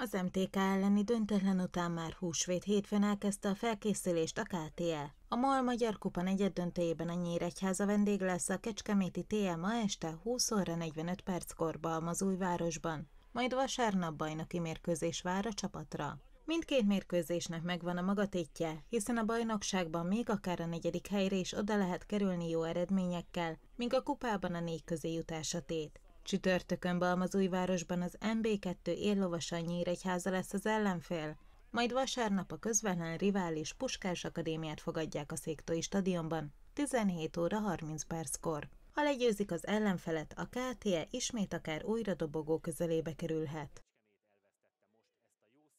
Az MTK elleni döntetlen után már húsvét hétfőn elkezdte a felkészülést a KTE. A MOL Magyar Kupa negyed döntőjében a Nyíregyháza vendég lesz a Kecskeméti TE ma este 20 óra 45 perckor Balmazújvárosban, majd vasárnap bajnoki mérkőzés vár a csapatra. Mindkét mérkőzésnek megvan a maga tétje, hiszen a bajnokságban még akár a negyedik helyre is oda lehet kerülni jó eredményekkel, míg a kupában a négy közé jutása tét. Csütörtökön Balmazújvárosban az MB2 éllovasa Nyíregyháza lesz az ellenfél, majd vasárnap a közvetlen rivális Puskás Akadémiát fogadják a Széktói stadionban, 17 óra 30 perckor. Ha legyőzik az ellenfelet, a KTE ismét akár újra dobogó közelébe kerülhet.